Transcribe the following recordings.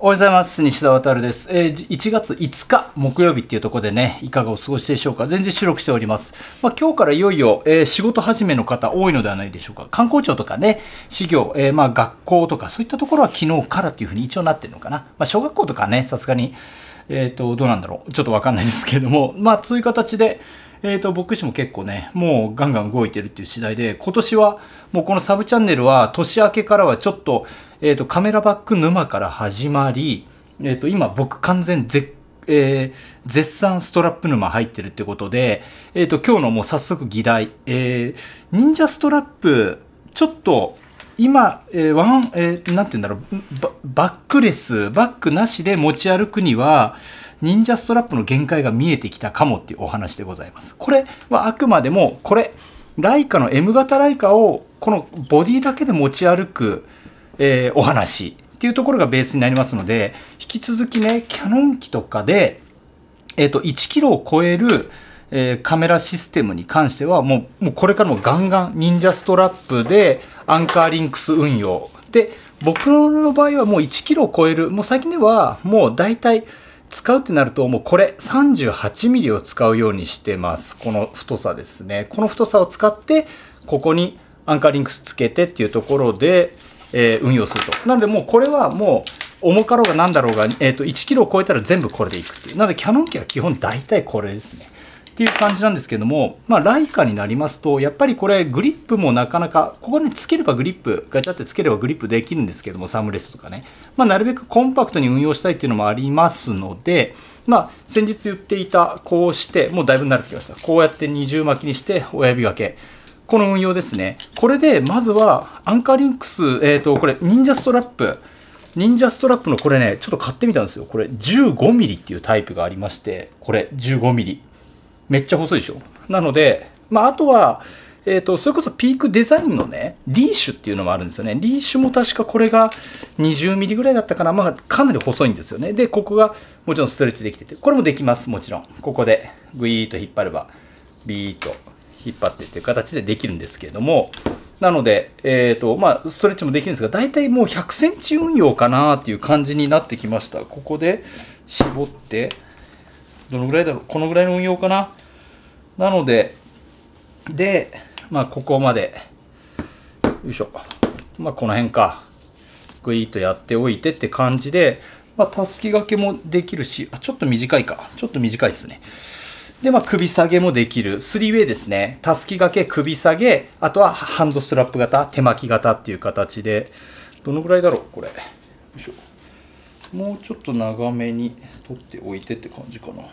おはようございます。西田渉です。えー、1月5日木曜日っていうところでね、いかがお過ごしでしょうか。全然収録しております。まあ、今日からいよいよ、えー、仕事始めの方多いのではないでしょうか。観光庁とかね、事業、えー、まあ、学校とかそういったところは昨日からっていうふうに一応なってるのかな。まあ、小学校とかね、さすがに、えっ、と、どうなんだろう。ちょっとわかんないですけれども、まあ、そういう形で、えっ、ー、と、僕自身も結構ね、もうガンガン動いてるっていう次第で、今年はもうこのサブチャンネルは年明けからはちょっと、えっ、ー、と、カメラバック沼から始まり、えっ、ー、と、今僕完全絶えー、絶賛ストラップ沼入ってるってことで、えっ、と、今日のもう早速議題、えー、忍者ストラップ、ちょっと、今、えー、ワン、えー、なんて言うんだろう、バックレス、バックなしで持ち歩くには、忍者ストラップの限界が見えてきたかもっていうお話でございます。これはあくまでもこれライカの M 型ライカをこのボディだけで持ち歩く、えー、お話っていうところがベースになりますので引き続きねキャノン機とかで、えーと、と1キロを超えるえー、カメラシステムに関してはもうもうこれからもガンガン忍者ストラップでアンカーリンクス運用で僕の場合はもう1キロを超えるもう最近ではもう大体使うってなるともうこれ3 8ミリを使うようにしてますこの太さですねこの太さを使ってここにアンカーリンクスつけてっていうところで、えー、運用するとなのでもうこれはもう重かろうが何だろうが、えー、と 1kg を超えたら全部これでいくっていうなのでキャノン機は基本大体これですねっていう感じなんですけども、まあ、ライカになりますと、やっぱりこれグリップもなかなか、ここにつければグリップ、ガチャってつければグリップできるんですけども、サムレスとかね。まあ、なるべくコンパクトに運用したいっていうのもありますので、まあ、先日言っていた、こうして、もうだいぶ慣れてきました。こうやって二重巻きにして、親指掛け。この運用ですね。これで、まずは、アンカーリンクス、えっ、ー、と、これ、忍者ストラップ。忍者ストラップのこれね、ちょっと買ってみたんですよ。これ、15mm っていうタイプがありまして、これ、15mm。めっちゃ細いでしょ。なので、まあ、あとは、えーと、それこそピークデザインのねリーシュっていうのもあるんですよねリーシュも確かこれが2 0ミリぐらいだったかな、まあ、かなり細いんですよねでここがもちろんストレッチできててこれもできますもちろんここでグイーッと引っ張ればビーッと引っ張ってっていう形でできるんですけれどもなので、えーとまあ、ストレッチもできるんですが大体もう1 0 0ンチ運用かなっていう感じになってきましたここで絞ってどのぐらいだろうこのぐらいの運用かななので、で、まあ、ここまで、よいしょ。まあ、この辺か。ぐいっとやっておいてって感じで、まあ、たすき掛けもできるし、あ、ちょっと短いか。ちょっと短いですね。で、まあ、首下げもできる。3way ですね。たすき掛け、首下げ、あとはハンドストラップ型、手巻き型っていう形で、どのぐらいだろうこれ。よいしょ。もうちょっと長めに取っておいてって感じかな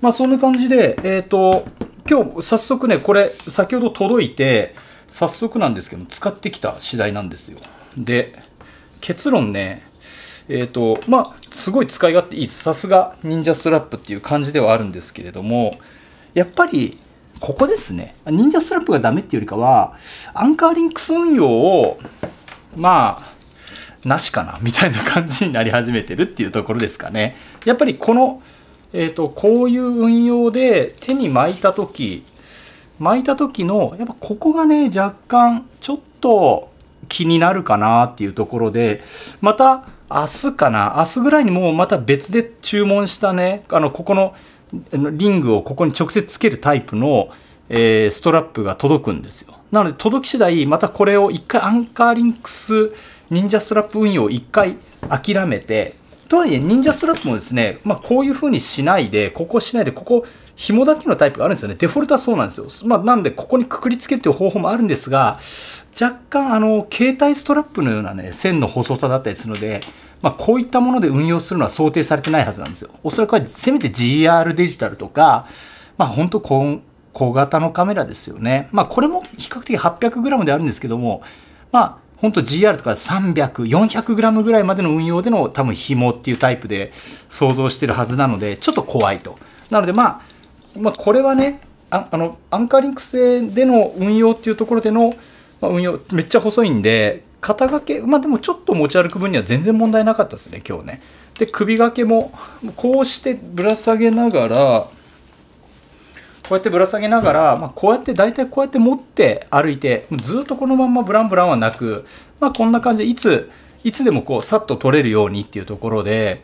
まあそんな感じでえっ、ー、と今日早速ねこれ先ほど届いて早速なんですけど使ってきた次第なんですよで結論ねえっ、ー、とまあすごい使い勝手いいさすが忍者ストラップっていう感じではあるんですけれどもやっぱりここですね忍者ストラップがダメっていうよりかはアンカーリンクス運用をまあなしかなみたいな感じになり始めてるっていうところですかね。やっぱりこの、えーと、こういう運用で手に巻いた時巻いた時のやっぱここがね若干ちょっと気になるかなっていうところでまた明日かな明日ぐらいにもうまた別で注文したねあのここのリングをここに直接つけるタイプの、えー、ストラップが届くんですよ。なので届き次第またこれを一回アンカーリンクス忍者ストラップ運用を1回諦めて、とはいえ忍者ストラップもですね、まあ、こういう風にしないで、ここしないで、ここ紐だけのタイプがあるんですよね。デフォルトはそうなんですよ。まあ、なんでここにくくりつけるという方法もあるんですが、若干あの、携帯ストラップのようなね、線の細さだったりするので、まあ、こういったもので運用するのは想定されてないはずなんですよ。おそらくはせめて GR デジタルとか、まあ本当小小型のカメラですよね。まあこれも比較的 800g であるんですけども、まあ本当 GR とか300、400g ぐらいまでの運用での多分紐っていうタイプで想像してるはずなので、ちょっと怖いと。なので、まあ、まあ、これはね、ああのアンカーリンク製での運用っていうところでの、まあ、運用めっちゃ細いんで肩掛けまあでもちょっと持ち歩く分には全然問題なかったですね今日ねで首掛けもこうしてぶら下げながらこうやってぶら下げながら、まあ、こうやって大体こうやって持って歩いてずっとこのまんまブランブランはなく、まあ、こんな感じでいついつでもこうさっと取れるようにっていうところで、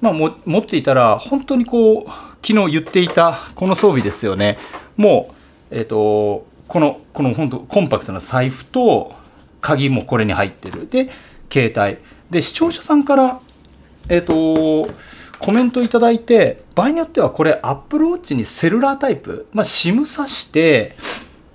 まあ、持っていたら本当にこう昨日言っていたこの装備ですよねもう、えっ、ー、とこのこの本当コンパクトな財布と鍵もこれに入ってるで携帯で視聴者さんからえっ、ー、とコメントいただいて、場合によってはこれ Apple Watch にセルラータイプ、まあ、SIM 挿して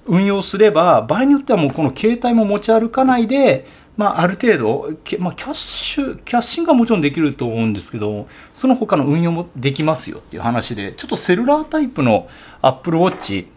運用すれば、場合によってはもうこの携帯も持ち歩かないで、まあ、ある程度、まあ、キャッシュ、キャッシングはもちろんできると思うんですけど、その他の運用もできますよっていう話で、ちょっとセルラータイプの Apple Watch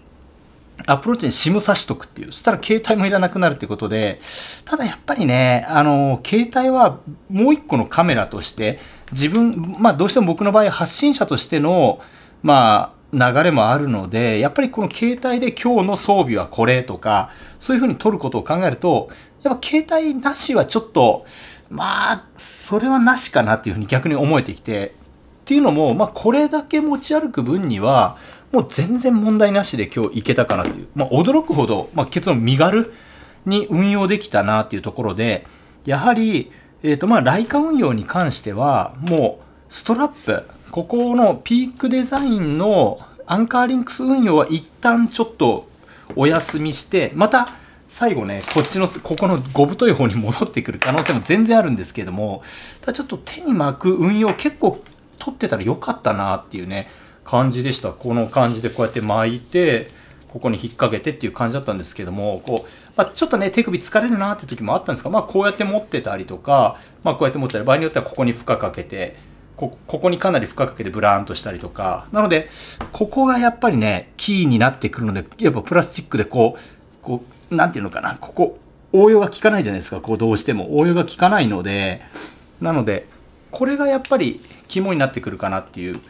アプローチに SIM 差しとくっていう。そしたら携帯もいらなくなるってことで、ただやっぱりね、あの、携帯はもう一個のカメラとして、自分、まあどうしても僕の場合発信者としての、まあ、流れもあるので、やっぱりこの携帯で今日の装備はこれとか、そういうふうに撮ることを考えると、やっぱ携帯なしはちょっと、まあ、それはなしかなっていうふうに逆に思えてきて、っていうのも、まあこれだけ持ち歩く分には、もう全然問題なしで今日いけたかなっていう、まあ、驚くほど、まあ、結論身軽に運用できたなっていうところで、やはり、えっ、ー、と、まあ、ライカ運用に関しては、もう、ストラップ、ここのピークデザインのアンカーリンクス運用は一旦ちょっとお休みして、また、最後ね、こっちの、ここのご太い方に戻ってくる可能性も全然あるんですけども、ただちょっと手に巻く運用結構取ってたらよかったなっていうね、感じでしたこの感じでこうやって巻いてここに引っ掛けてっていう感じだったんですけどもこう、まあ、ちょっとね手首疲れるなって時もあったんですが、まあ、こうやって持ってたりとか、まあ、こうやって持ってたり場合によってはここに負荷かけてここにかなり負荷かけてブラーンとしたりとかなのでここがやっぱりねキーになってくるのでやっぱプラスチックでこうこう何て言うのかなここ応用が効かないじゃないですかこうどうしても応用が効かないのでなのでこれがやっぱり肝になってくるかなっていう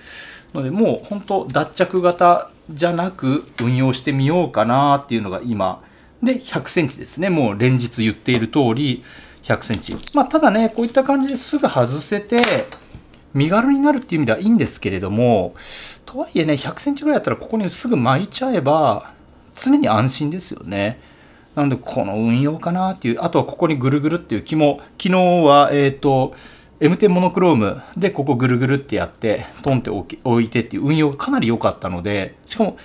のでもう本当脱着型じゃなく運用してみようかなっていうのが今で100センチですねもう連日言っている通り100センチまあただねこういった感じですぐ外せて身軽になるっていう意味ではいいんですけれどもとはいえね100センチぐらいだったらここにすぐ巻いちゃえば常に安心ですよね。なのでこの運用かなっていうあとはここにぐるぐるっていう気も昨日はえっ、ー、と M10 モノクロームでここぐるぐるってやってトンって置いてっていう運用がかなり良かったのでしかも、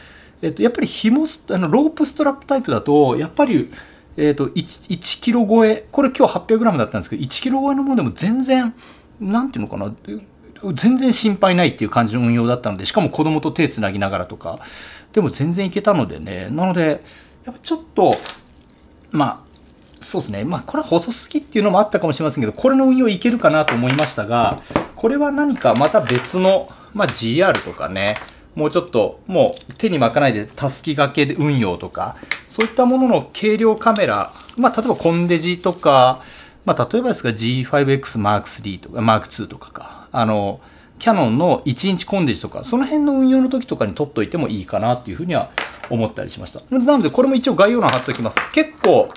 えっと、やっぱり紐あのロープストラップタイプだとやっぱり、えっと、1, 1キロ超えこれ今日 800g だったんですけど1キロ超えのものでも全然何ていうのかな全然心配ないっていう感じの運用だったのでしかも子供と手つなぎながらとかでも全然いけたのでねなのでやっぱちょっとまあそうですね。まあ、これは細すぎっていうのもあったかもしれませんけど、これの運用いけるかなと思いましたが、これは何かまた別の、まあ、GR とかね、もうちょっと、もう手に巻かないで、たすき掛けで運用とか、そういったものの軽量カメラ、まあ、例えばコンデジとか、まあ、例えばですが G5X Mark III とか、m 2とかか、あの、キャノンの1インチコンデジとか、その辺の運用の時とかに取っといてもいいかなっていうふうには思ったりしました。なので、これも一応概要欄貼っておきます。結構、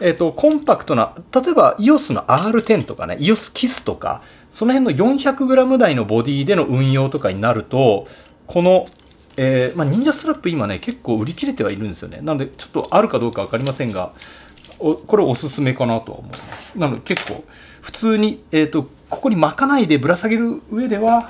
えっ、ー、と、コンパクトな、例えば EOS の R10 とかね、EOS KISS とか、その辺の 400g 台のボディでの運用とかになると、この、えー、まあ、忍者ストラップ今ね、結構売り切れてはいるんですよね。なので、ちょっとあるかどうか分かりませんが、おこれおすすめかなとは思います。なので結構、普通に、えっ、ー、と、ここに巻かないでぶら下げる上では、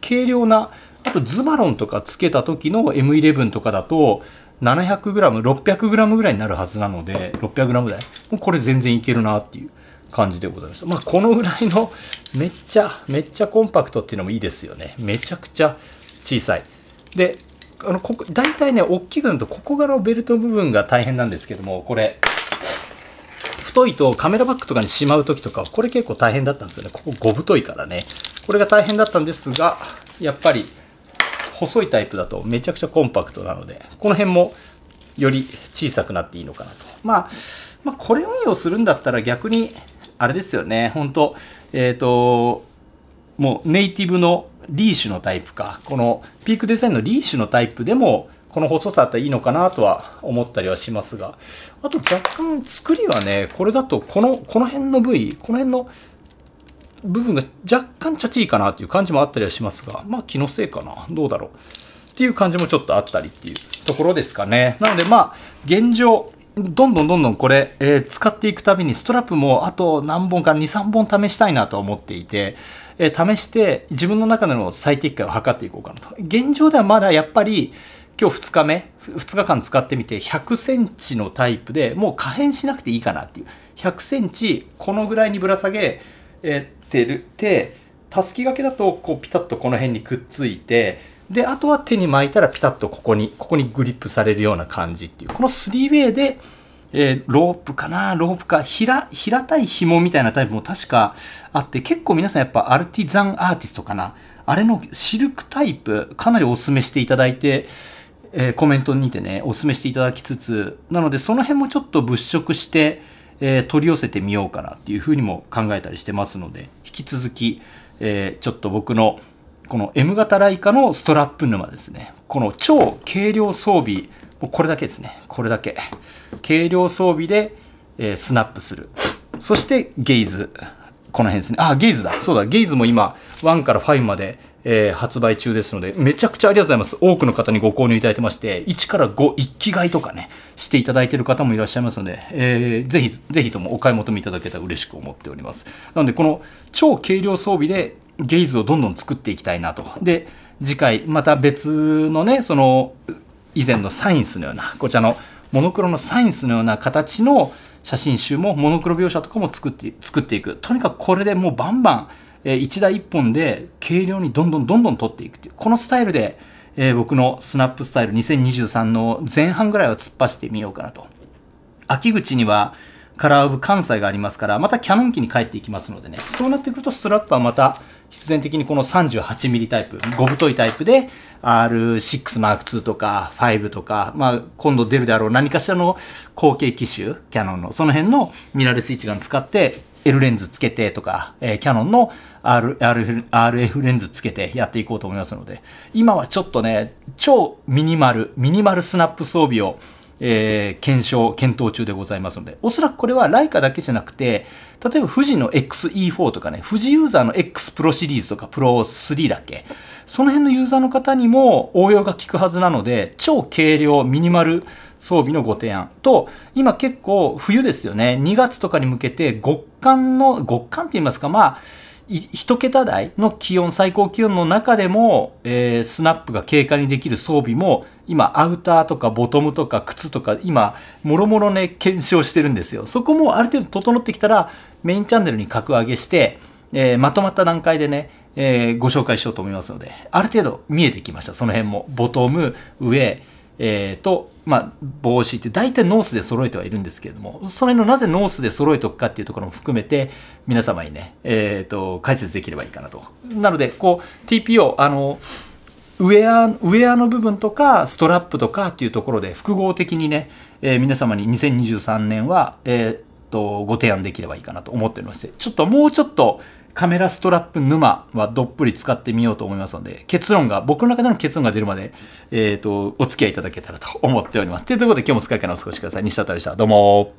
軽量なあとズマロンとかつけた時の M11 とかだと 700g600g ぐらいになるはずなので 600g い。これ全然いけるなっていう感じでございますまあこのぐらいのめっちゃめっちゃコンパクトっていうのもいいですよねめちゃくちゃ小さいであのここ大体ね大きくなるとここがのベルト部分が大変なんですけどもこれ太いとカメラバッグとかにしまう時とかこれ結構大変だったんですよねここ5太いからねこれが大変だったんですがやっぱり細いタイプだとめちゃくちゃコンパクトなので、この辺もより小さくなっていいのかなと。まあ、まあ、これ運用するんだったら逆に、あれですよね、本当えっ、ー、と、もうネイティブのリーシュのタイプか、このピークデザインのリーシュのタイプでも、この細さだったらいいのかなとは思ったりはしますが、あと若干作りはね、これだとこの、この辺の部位、この辺の部分が若干チャチいかなっていう感じもあったりはしますが、まあ気のせいかな。どうだろう。っていう感じもちょっとあったりっていうところですかね。なのでまあ、現状、どんどんどんどんこれ、えー、使っていくたびにストラップもあと何本か2、3本試したいなと思っていて、えー、試して自分の中での最適解を測っていこうかなと。現状ではまだやっぱり今日2日目、2日間使ってみて100センチのタイプでもう可変しなくていいかなっていう。100センチこのぐらいにぶら下げ、えー、てるてたすきがけだとこうピタッとこの辺にくっついてであとは手に巻いたらピタッとここにここにグリップされるような感じっていうこの 3way で、えー、ロープかなロープか平平たい紐みたいなタイプも確かあって結構皆さんやっぱアルティザンアーティストかなあれのシルクタイプかなりおすすめしていただいてえー、コメントにてね、お勧めしていただきつつ、なのでその辺もちょっと物色して、えー、取り寄せてみようかなっていうふうにも考えたりしてますので、引き続き、えー、ちょっと僕のこの M 型ライカのストラップ沼ですね。この超軽量装備、もうこれだけですね。これだけ。軽量装備で、えー、スナップする。そしてゲイズ。この辺ですね。あ、ゲイズだ。そうだ、ゲイズも今、1から5まで、えー、発売中ですので、めちゃくちゃありがとうございます。多くの方にご購入いただいてまして、1から5、一気買いとかね、していただいている方もいらっしゃいますので、えー、ぜひ、ぜひともお買い求めいただけたら嬉しく思っております。なので、この超軽量装備で、ゲイズをどんどん作っていきたいなと。で、次回、また別のね、その、以前のサインスのような、こちらのモノクロのサインスのような形の、写真集もモノクロ描写とかも作って作っていくとにかくこれでもうバンバン、えー、1台1本で軽量にどんどんどんどん撮っていくっていうこのスタイルで、えー、僕のスナップスタイル2023の前半ぐらいは突っ走ってみようかなと秋口にはカラーオブ関西がありますからまたキャノン機に帰っていきますのでねそうなってくるとストラップはまた必然的にこの 38mm タイプ、5太いタイプで R6M2 とか5とか、まあ、今度出るであろう何かしらの後継機種、キャノンの、その辺のミラーレス一眼使って L レンズつけてとか、えー、キャノンの R r RF レンズつけてやっていこうと思いますので、今はちょっとね、超ミニマル、ミニマルスナップ装備をえー、検証、検討中でございますので、おそらくこれはライカだけじゃなくて、例えば富士の XE4 とかね、富士ユーザーの X プロシリーズとかプロ3だっけ、その辺のユーザーの方にも応用が効くはずなので、超軽量、ミニマル装備のご提案と、今結構冬ですよね、2月とかに向けて極寒の、極寒って言いますか、まあ、1桁台の気温、最高気温の中でも、えー、スナップが経過にできる装備も、今、アウターとかボトムとか靴とか、今、もろもろね、検証してるんですよ。そこもある程度整ってきたら、メインチャンネルに格上げして、えー、まとまった段階でね、えー、ご紹介しようと思いますので、ある程度見えてきました。その辺も、ボトム、上、えーと、まあ、帽子って大体ノースで揃えてはいるんですけれどもそれのなぜノースで揃えておくかっていうところも含めて皆様にね、えーと、解説できればいいかなと。なのでこう TPO あのウェアウェアの部分とかストラップとかっていうところで複合的にね、えー、皆様に2023年は、えーとご提案できればいいかなと思っておりましてちょっともうちょっとカメラストラップ沼はどっぷり使ってみようと思いますので、結論が、僕の中での結論が出るまで、えっ、ー、と、お付き合いいただけたらと思っております。ということで、今日も使い方お過ごしください。西田たでした。どうも